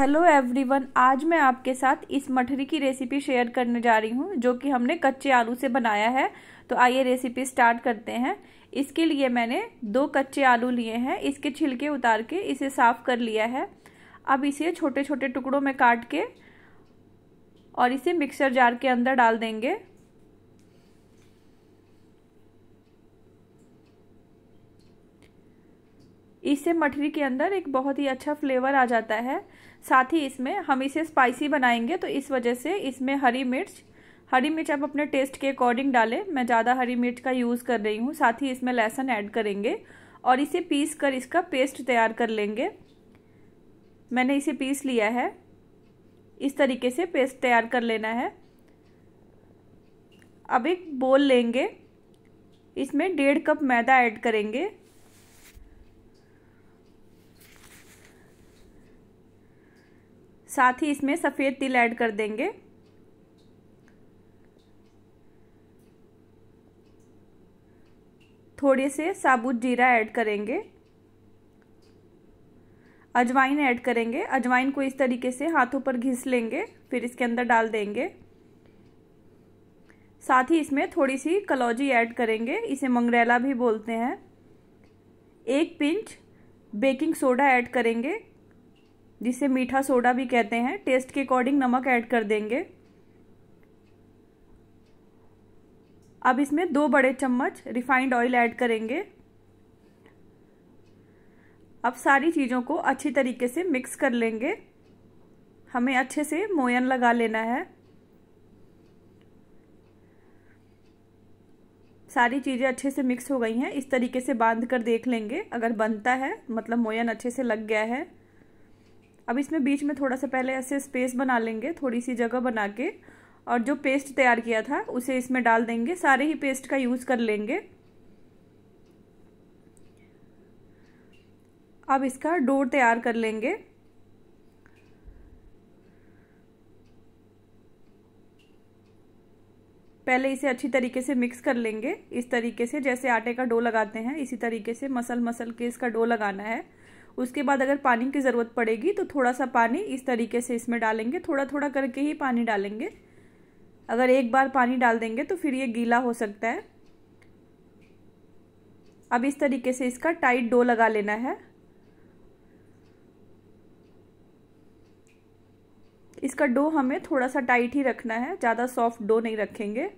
hello everyone आज मैं आपके साथ इस मठरी की रेसिपी शेयर करने जा रही हूँ जो कि हमने कच्चे आलू से बनाया है तो आइए रेसिपी स्टार्ट करते हैं इसके लिए मैंने दो कच्चे आलू लिए हैं इसके छिलके उतार के इसे साफ़ कर लिया है अब इसे छोटे छोटे टुकड़ों में काट के और इसे मिक्सर जार के अंदर डाल देंगे इससे मठरी के अंदर एक बहुत ही अच्छा फ्लेवर आ जाता है साथ ही इसमें हम इसे स्पाइसी बनाएंगे तो इस वजह से इसमें हरी मिर्च हरी मिर्च आप अपने टेस्ट के अकॉर्डिंग डालें मैं ज़्यादा हरी मिर्च का यूज़ कर रही हूँ साथ ही इसमें लहसुन ऐड करेंगे और इसे पीस कर इसका पेस्ट तैयार कर लेंगे मैंने इसे पीस लिया है इस तरीके से पेस्ट तैयार कर लेना है अब एक बोल लेंगे इसमें डेढ़ कप मैदा ऐड करेंगे साथ ही इसमें सफ़ेद तिल ऐड कर देंगे थोड़े से साबुत जीरा ऐड करेंगे अजवाइन ऐड करेंगे अजवाइन को इस तरीके से हाथों पर घिस लेंगे फिर इसके अंदर डाल देंगे साथ ही इसमें थोड़ी सी कलौजी ऐड करेंगे इसे मंगरेला भी बोलते हैं एक पिंच बेकिंग सोडा ऐड करेंगे जिसे मीठा सोडा भी कहते हैं टेस्ट के अकॉर्डिंग नमक ऐड कर देंगे अब इसमें दो बड़े चम्मच रिफाइंड ऑयल ऐड करेंगे अब सारी चीज़ों को अच्छी तरीके से मिक्स कर लेंगे हमें अच्छे से मोयन लगा लेना है सारी चीज़ें अच्छे से मिक्स हो गई हैं इस तरीके से बांध कर देख लेंगे अगर बनता है मतलब मोयन अच्छे से लग गया है अब इसमें बीच में थोड़ा सा पहले ऐसे स्पेस बना लेंगे थोड़ी सी जगह बना के और जो पेस्ट तैयार किया था उसे इसमें डाल देंगे सारे ही पेस्ट का यूज़ कर लेंगे अब इसका डोर तैयार कर लेंगे पहले इसे अच्छी तरीके से मिक्स कर लेंगे इस तरीके से जैसे आटे का डो लगाते हैं इसी तरीके से मसल मसल के इसका डो लगाना है उसके बाद अगर पानी की ज़रूरत पड़ेगी तो थोड़ा सा पानी इस तरीके से इसमें डालेंगे थोड़ा थोड़ा करके ही पानी डालेंगे अगर एक बार पानी डाल देंगे तो फिर ये गीला हो सकता है अब इस तरीके से इसका टाइट डो लगा लेना है इसका डो हमें थोड़ा सा टाइट ही रखना है ज़्यादा सॉफ्ट डो नहीं रखेंगे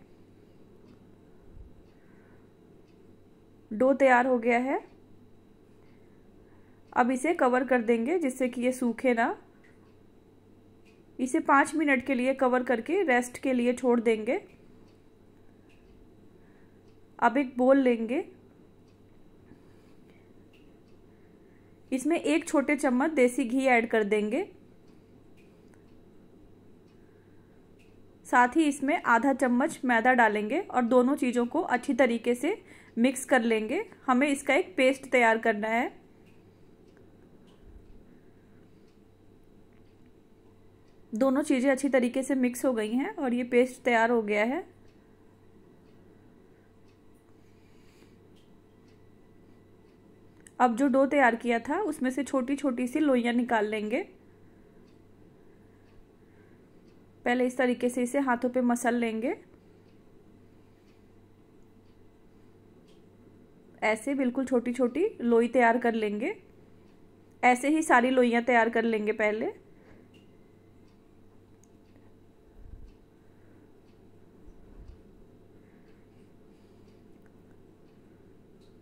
डो तैयार हो गया है अब इसे कवर कर देंगे जिससे कि ये सूखे ना इसे पाँच मिनट के लिए कवर करके रेस्ट के लिए छोड़ देंगे अब एक बोल लेंगे इसमें एक छोटे चम्मच देसी घी ऐड कर देंगे साथ ही इसमें आधा चम्मच मैदा डालेंगे और दोनों चीज़ों को अच्छी तरीके से मिक्स कर लेंगे हमें इसका एक पेस्ट तैयार करना है दोनों चीज़ें अच्छी तरीके से मिक्स हो गई हैं और ये पेस्ट तैयार हो गया है अब जो डो तैयार किया था उसमें से छोटी छोटी सी लोइयाँ निकाल लेंगे पहले इस तरीके से इसे हाथों पे मसल लेंगे ऐसे बिल्कुल छोटी छोटी लोई तैयार कर लेंगे ऐसे ही सारी लोइयाँ तैयार कर लेंगे पहले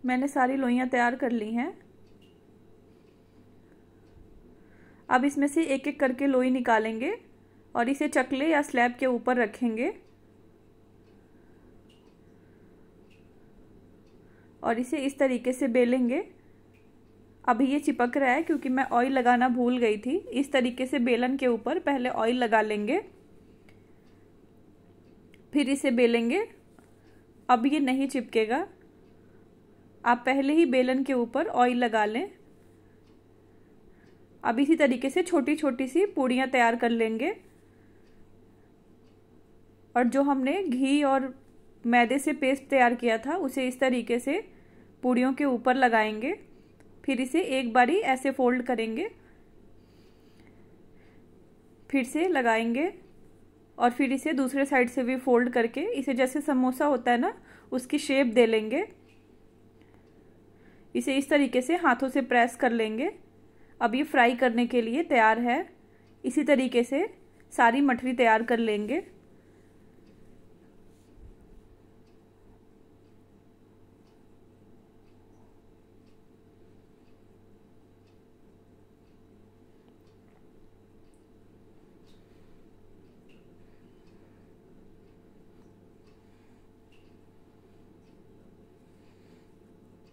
मैंने सारी लोइयाँ तैयार कर ली हैं अब इसमें से एक एक करके लोई निकालेंगे और इसे चकले या स्लैब के ऊपर रखेंगे और इसे इस तरीके से बेलेंगे अभी ये चिपक रहा है क्योंकि मैं ऑयल लगाना भूल गई थी इस तरीके से बेलन के ऊपर पहले ऑयल लगा लेंगे फिर इसे बेलेंगे अब ये नहीं चिपकेगा आप पहले ही बेलन के ऊपर ऑयल लगा लें अब इसी तरीके से छोटी छोटी सी पूड़ियाँ तैयार कर लेंगे और जो हमने घी और मैदे से पेस्ट तैयार किया था उसे इस तरीके से पूड़ियों के ऊपर लगाएंगे फिर इसे एक बारी ऐसे फोल्ड करेंगे फिर से लगाएंगे और फिर इसे दूसरे साइड से भी फोल्ड करके इसे जैसे समोसा होता है ना उसकी शेप दे लेंगे इसे इस तरीके से हाथों से प्रेस कर लेंगे अब ये फ्राई करने के लिए तैयार है इसी तरीके से सारी मठरी तैयार कर लेंगे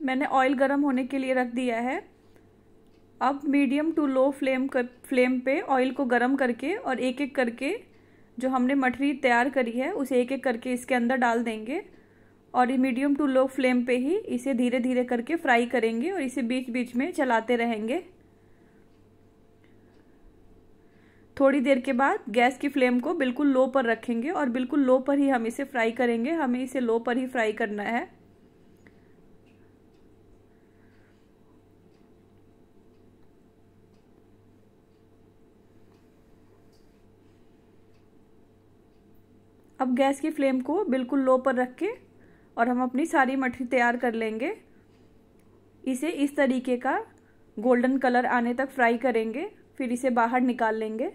मैंने ऑयल गर्म होने के लिए रख दिया है अब मीडियम टू लो फ्लेम कर फ्लेम पे ऑयल को गर्म करके और एक एक करके जो हमने मठरी तैयार करी है उसे एक एक करके इसके अंदर डाल देंगे और मीडियम टू लो फ्लेम पे ही इसे धीरे धीरे करके फ्राई करेंगे और इसे बीच बीच में चलाते रहेंगे थोड़ी देर के बाद गैस की फ्लेम को बिल्कुल लो पर रखेंगे और बिल्कुल लो पर ही हम इसे फ्राई करेंगे हमें इसे लो पर ही फ्राई करना है अब गैस की फ्लेम को बिल्कुल लो पर रख के और हम अपनी सारी मठरी तैयार कर लेंगे इसे इस तरीके का गोल्डन कलर आने तक फ्राई करेंगे फिर इसे बाहर निकाल लेंगे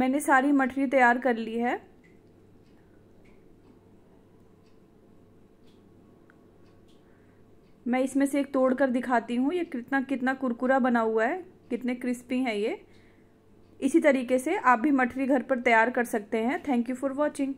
मैंने सारी मठरी तैयार कर ली है मैं इसमें से एक तोड़ कर दिखाती हूँ ये कितना कितना कुरकुरा बना हुआ है कितने क्रिस्पी है ये इसी तरीके से आप भी मठरी घर पर तैयार कर सकते हैं थैंक यू फॉर वॉचिंग